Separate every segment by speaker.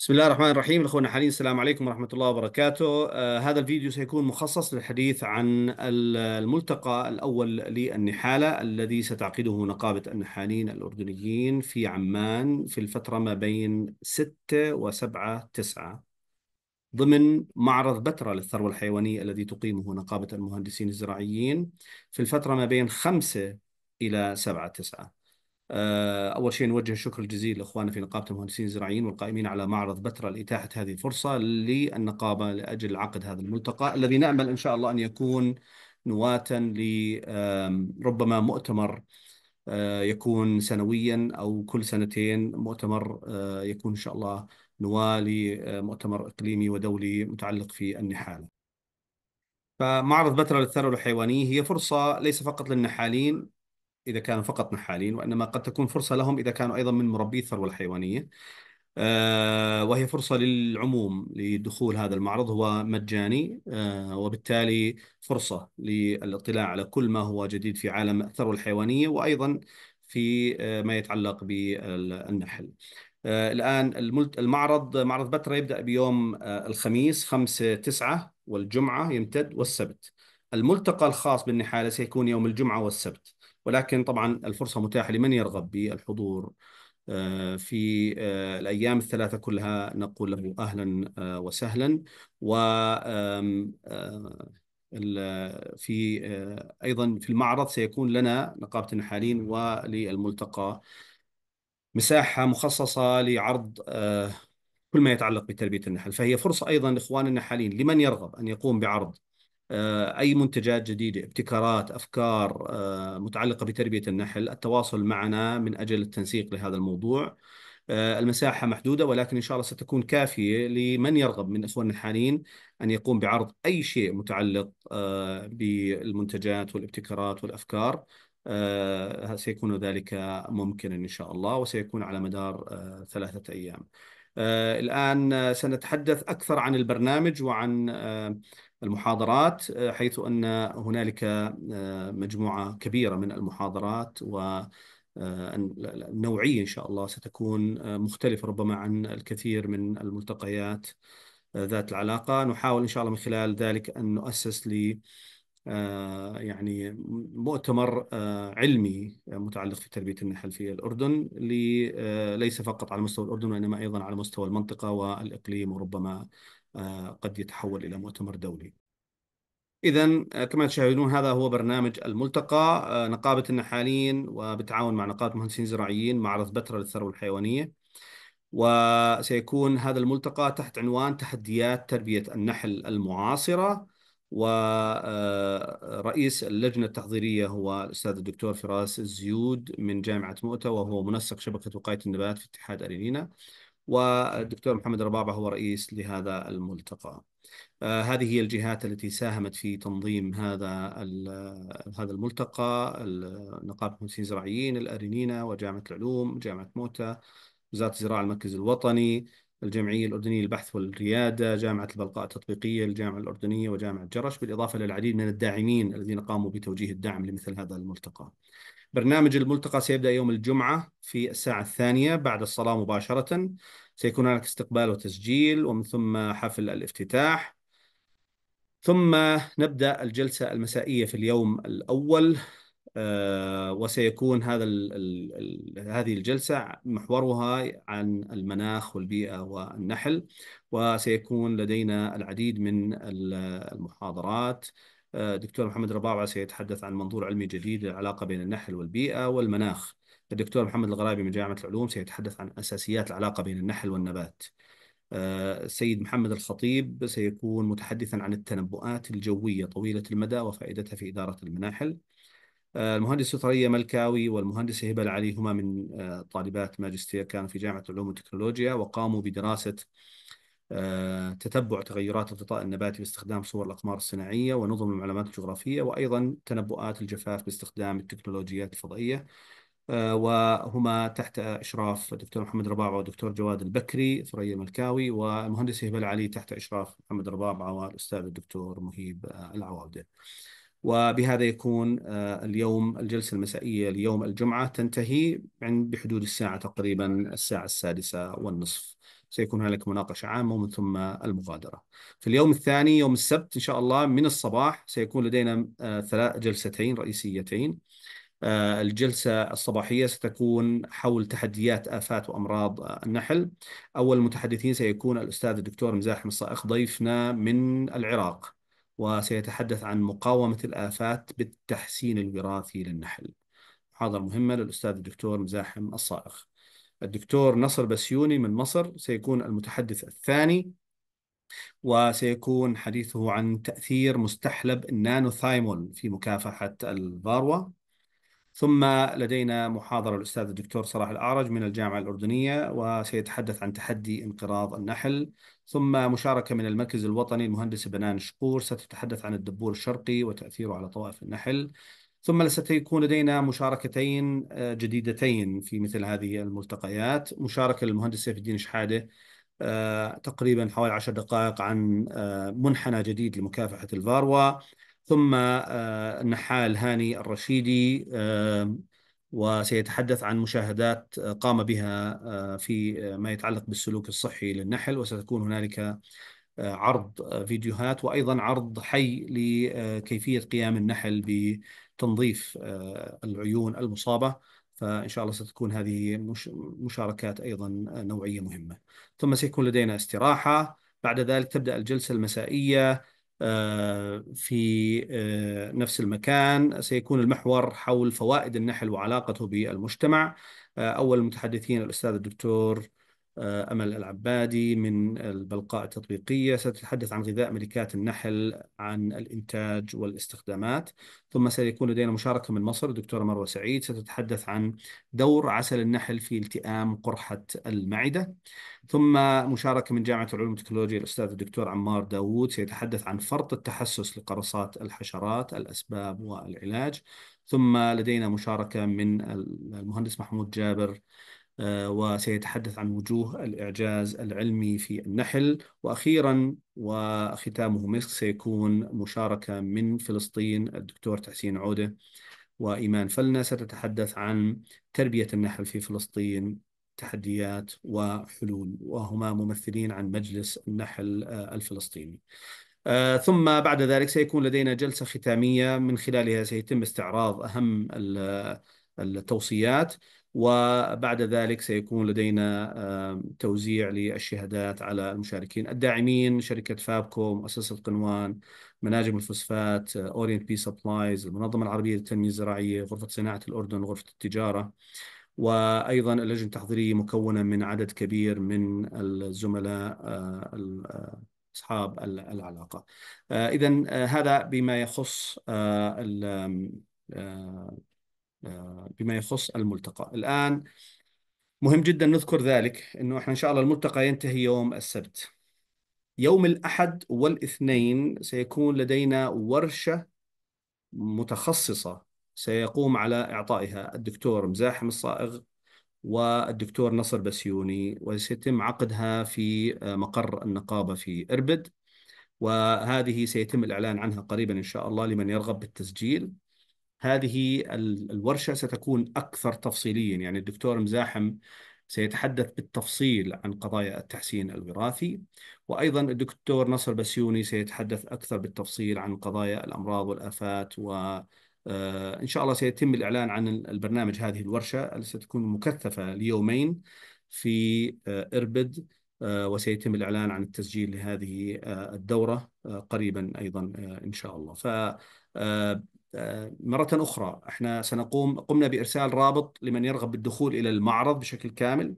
Speaker 1: بسم الله الرحمن الرحيم اخونا حاليا السلام عليكم ورحمه الله وبركاته آه هذا الفيديو سيكون مخصص للحديث عن الملتقى الاول للنحاله الذي ستعقده نقابه النحالين الاردنيين في عمان في الفتره ما بين 6 و7 9 ضمن معرض بترا للثروه الحيوانيه الذي تقيمه نقابه المهندسين الزراعيين في الفتره ما بين 5 الى 7 9 آه، أول شيء نوجه الشكر الجزيل لإخواننا في نقابة المهندسين الزراعيين والقائمين على معرض بترا لإتاحة هذه الفرصة للنقابة لأجل عقد هذا الملتقى الذي نأمل إن شاء الله أن يكون نواة لربما مؤتمر آه، يكون سنويا أو كل سنتين مؤتمر آه، يكون إن شاء الله نواة لمؤتمر إقليمي ودولي متعلق في النحال فمعرض بترا للثروة الحيوانية هي فرصة ليس فقط للنحالين إذا كانوا فقط نحالين وإنما قد تكون فرصة لهم إذا كانوا أيضا من مربي الثروة الحيوانية آه، وهي فرصة للعموم لدخول هذا المعرض هو مجاني آه، وبالتالي فرصة للاطلاع على كل ما هو جديد في عالم الثروة الحيوانية وأيضا في آه، ما يتعلق بالنحل الآن المعرض معرض بترا يبدأ بيوم الخميس 5 9 والجمعة يمتد والسبت الملتقى الخاص بالنحالة سيكون يوم الجمعة والسبت ولكن طبعا الفرصة متاحة لمن يرغب بالحضور آه، في آه، الأيام الثلاثة كلها نقول له أهلا آه، وسهلا و في أيضا في المعرض سيكون لنا نقابة النحالين وللملتقى مساحة مخصصة لعرض كل ما يتعلق بتربية النحل فهي فرصة أيضا لإخوان النحالين لمن يرغب أن يقوم بعرض آه، اي منتجات جديده ابتكارات افكار آه، متعلقه بتربيه النحل التواصل معنا من اجل التنسيق لهذا الموضوع آه، المساحه محدوده ولكن ان شاء الله ستكون كافيه لمن يرغب من اسوان النحالين ان يقوم بعرض اي شيء متعلق بالمنتجات والابتكارات والافكار سيكون ذلك ممكنا ان شاء الله وسيكون على مدار ثلاثه ايام. الآن سنتحدث أكثر عن البرنامج وعن المحاضرات آه، حيث أن هنالك آه، مجموعة كبيرة من المحاضرات و آه، النوعية إن شاء الله ستكون مختلفة ربما عن الكثير من الملتقيات ذات العلاقة نحاول إن شاء الله من خلال ذلك أن نؤسس ل يعني مؤتمر علمي متعلق في تربية النحل في الأردن ليس فقط على مستوى الأردن وإنما أيضا على مستوى المنطقة والإقليم وربما قد يتحول إلى مؤتمر دولي إذا آه، كما تشاهدون هذا هو برنامج الملتقى آه، نقابة النحالين وبالتعاون مع نقابة مهندسين زراعيين معرض بترة للثروة الحيوانية وسيكون هذا الملتقى تحت عنوان تحديات تربية النحل المعاصرة ورئيس آه، اللجنة التحضيرية هو الأستاذ الدكتور فراس الزيود من جامعة مؤتة وهو منسق شبكة وقاية النبات في اتحاد أرينينا والدكتور محمد ربابة هو رئيس لهذا الملتقى آه، هذه هي الجهات التي ساهمت في تنظيم هذا هذا الملتقى نقابة المهندسين الزراعيين الأرينينا وجامعة العلوم جامعة موتا وزارة الزراعة المركز الوطني الجمعية الأردنية للبحث والريادة جامعة البلقاء التطبيقية الجامعة الأردنية وجامعة جرش بالإضافة للعديد من الداعمين الذين قاموا بتوجيه الدعم لمثل هذا الملتقى برنامج الملتقى سيبدأ يوم الجمعة في الساعة الثانية بعد الصلاة مباشرة سيكون هناك استقبال وتسجيل ومن ثم حفل الافتتاح ثم نبدأ الجلسة المسائية في اليوم الأول آه، وسيكون هذا الـ الـ هذه الجلسة محورها عن المناخ والبيئة والنحل وسيكون لدينا العديد من المحاضرات آه، دكتور محمد رباعة سيتحدث عن منظور علمي جديد للعلاقة بين النحل والبيئة والمناخ الدكتور محمد الغرابي من جامعة العلوم سيتحدث عن أساسيات العلاقة بين النحل والنبات آه، السيد محمد الخطيب سيكون متحدثا عن التنبؤات الجوية طويلة المدى وفائدتها في إدارة المناحل آه، المهندسة طرية ملكاوي والمهندسة هبة العلي هما من آه، طالبات ماجستير كانوا في جامعة العلوم والتكنولوجيا وقاموا بدراسة آه، تتبع تغيرات الغطاء النباتي باستخدام صور الأقمار الصناعية ونظم المعلومات الجغرافية وأيضا تنبؤات الجفاف باستخدام التكنولوجيات الفضائية وهما تحت إشراف الدكتور محمد رباعة والدكتور جواد البكري ثريا الملكاوي والمهندس هبة العلي تحت إشراف محمد رباعة والأستاذ الدكتور مهيب العواودة. وبهذا يكون آه، اليوم الجلسة المسائية ليوم الجمعة تنتهي عند بحدود الساعة تقريبا الساعة السادسة والنصف سيكون هناك مناقشة عامة ومن ثم المغادرة في اليوم الثاني يوم السبت إن شاء الله من الصباح سيكون لدينا آه، ثلاث جلستين رئيسيتين آه، الجلسة الصباحية ستكون حول تحديات آفات وأمراض النحل أول المتحدثين سيكون الأستاذ الدكتور مزاحم الصائخ ضيفنا من العراق وسيتحدث عن مقاومة الآفات بالتحسين الوراثي للنحل محاضرة مهمة للأستاذ الدكتور مزاحم الصائغ الدكتور نصر بسيوني من مصر سيكون المتحدث الثاني وسيكون حديثه عن تأثير مستحلب النانوثايمون في مكافحة الفاروة ثم لدينا محاضرة الأستاذ الدكتور صلاح الأعرج من الجامعة الأردنية وسيتحدث عن تحدي انقراض النحل ثم مشاركة من المركز الوطني المهندسة بنان شقور ستتحدث عن الدبور الشرقي وتأثيره على طوائف النحل ثم ستكون لدينا مشاركتين آه، جديدتين في مثل هذه الملتقيات مشاركة للمهندس سيف الدين شحادة آه، تقريبا حوالي عشر دقائق عن آه، منحنى جديد لمكافحة الفاروا ثم آه، النحال هاني الرشيدي آه، وسيتحدث عن مشاهدات آه، قام بها في ما يتعلق بالسلوك الصحي للنحل وستكون هنالك عرض فيديوهات وايضا عرض حي لكيفيه قيام النحل بتنظيف العيون المصابه فان شاء الله ستكون هذه مشاركات ايضا نوعيه مهمه ثم سيكون لدينا استراحه بعد ذلك تبدا الجلسه المسائيه في آه، نفس المكان سيكون المحور حول فوائد النحل وعلاقته بالمجتمع آه، أول المتحدثين الأستاذ الدكتور آه، أمل العبادي من البلقاء التطبيقية ستتحدث عن غذاء ملكات النحل عن الإنتاج والاستخدامات ثم سيكون لدينا مشاركة من مصر الدكتورة مروة سعيد ستتحدث عن دور عسل النحل في التئام قرحة المعدة ثم مشاركة من جامعة العلوم والتكنولوجيا الأستاذ الدكتور عمار داوود سيتحدث عن فرط التحسس لقرصات الحشرات الأسباب والعلاج ثم لدينا مشاركة من المهندس محمود جابر وسيتحدث عن وجوه الإعجاز العلمي في النحل وأخيرا وختامه مسك سيكون مشاركة من فلسطين الدكتور تحسين عودة وإيمان فلنا ستتحدث عن تربية النحل في فلسطين تحديات وحلول وهما ممثلين عن مجلس النحل آه، الفلسطيني آه، ثم بعد ذلك سيكون لدينا جلسة ختامية من خلالها سيتم استعراض أهم التوصيات وبعد ذلك سيكون لدينا توزيع للشهادات على المشاركين الداعمين شركة فابكو مؤسسة قنوان مناجم الفوسفات أورينت بي سبلايز المنظمة العربية للتنمية الزراعية غرفة صناعة الأردن غرفة التجارة وأيضا اللجنة التحضيرية مكونة من عدد كبير من الزملاء آه، آه، أصحاب العلاقة آه، إذا هذا بما يخص آه، بما يخص الملتقى الآن مهم جدا نذكر ذلك أنه إحنا إن شاء الله الملتقى ينتهي يوم السبت يوم الأحد والاثنين سيكون لدينا ورشة متخصصة سيقوم على إعطائها الدكتور مزاحم الصائغ والدكتور نصر بسيوني وسيتم عقدها في آه، مقر النقابة في إربد وهذه سيتم الإعلان عنها قريبا إن شاء الله لمن يرغب بالتسجيل هذه الورشة ستكون أكثر تفصيليا يعني الدكتور مزاحم سيتحدث بالتفصيل عن قضايا التحسين الوراثي وأيضا الدكتور نصر بسيوني سيتحدث أكثر بالتفصيل عن قضايا الأمراض والآفات و آه، إن شاء الله سيتم الإعلان عن البرنامج هذه الورشة التي ستكون مكثفة ليومين في آه، إربد آه، وسيتم الإعلان عن التسجيل لهذه الدورة قريبا أيضا إن شاء الله ف مرة أخرى احنا سنقوم قمنا بإرسال رابط لمن يرغب بالدخول إلى المعرض بشكل كامل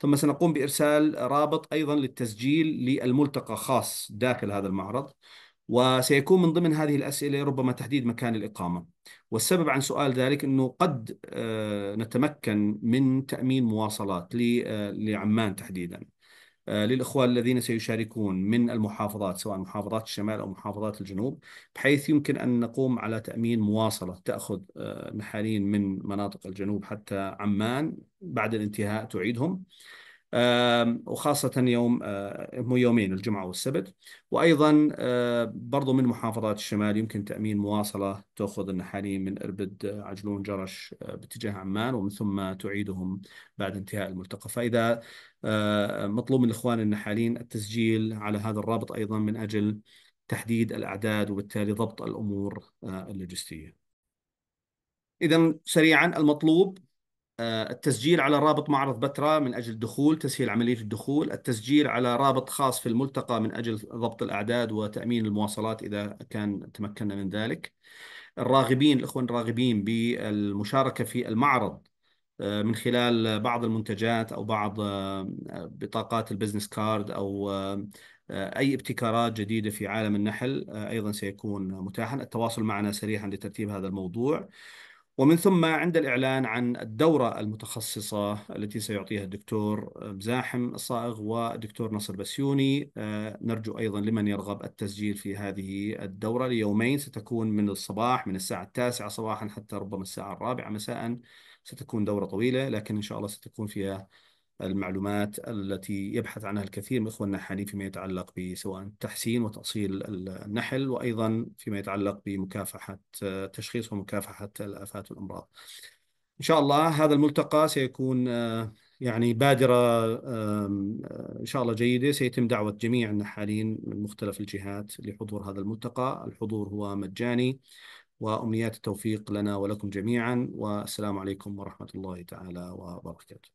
Speaker 1: ثم سنقوم بإرسال رابط أيضا للتسجيل للملتقى خاص داخل هذا المعرض وسيكون من ضمن هذه الأسئلة ربما تحديد مكان الإقامة والسبب عن سؤال ذلك أنه قد آه، نتمكن من تأمين مواصلات آه، لعمان تحديداً آه، للإخوة الذين سيشاركون من المحافظات سواء محافظات الشمال أو محافظات الجنوب بحيث يمكن أن نقوم على تأمين مواصلة تأخذ نحالين آه، من مناطق الجنوب حتى عمان بعد الانتهاء تعيدهم وخاصة يوم هم آه، يومين الجمعة والسبت وأيضا آه، برضو من محافظات الشمال يمكن تأمين مواصلة تأخذ النحالين من إربد آه، عجلون جرش باتجاه عمان ومن ثم تعيدهم بعد انتهاء الملتقى فإذا مطلوب من الإخوان النحالين التسجيل على هذا الرابط أيضا من أجل تحديد الأعداد وبالتالي ضبط الأمور اللوجستية إذا سريعا المطلوب آه، التسجيل على رابط معرض بترا من أجل الدخول تسهيل عملية الدخول التسجيل على رابط خاص في الملتقى من أجل ضبط الأعداد وتأمين المواصلات إذا كان تمكنا من ذلك الراغبين الإخوان الراغبين بالمشاركة في المعرض آه، من خلال بعض المنتجات أو بعض آه، بطاقات البزنس كارد أو أي ابتكارات جديدة في عالم النحل أيضا سيكون متاحا التواصل معنا سريعا لترتيب هذا الموضوع ومن ثم عند الإعلان عن الدورة المتخصصة التي سيعطيها الدكتور مزاحم الصائغ والدكتور نصر بسيوني آه، نرجو أيضا لمن يرغب التسجيل في هذه الدورة ليومين ستكون من الصباح من الساعة التاسعة صباحا حتى ربما الساعة الرابعة مساء ستكون دورة طويلة لكن إن شاء الله ستكون فيها المعلومات التي يبحث عنها الكثير من اخواننا النحالين فيما يتعلق بسواء تحسين وتأصيل النحل وايضا فيما يتعلق بمكافحه تشخيص ومكافحه الافات والامراض. ان شاء الله هذا الملتقى سيكون آه، يعني بادره آه، ان شاء الله جيده سيتم دعوه جميع النحالين من مختلف الجهات لحضور هذا الملتقى، الحضور هو مجاني وامنيات التوفيق لنا ولكم جميعا والسلام عليكم ورحمه الله تعالى وبركاته.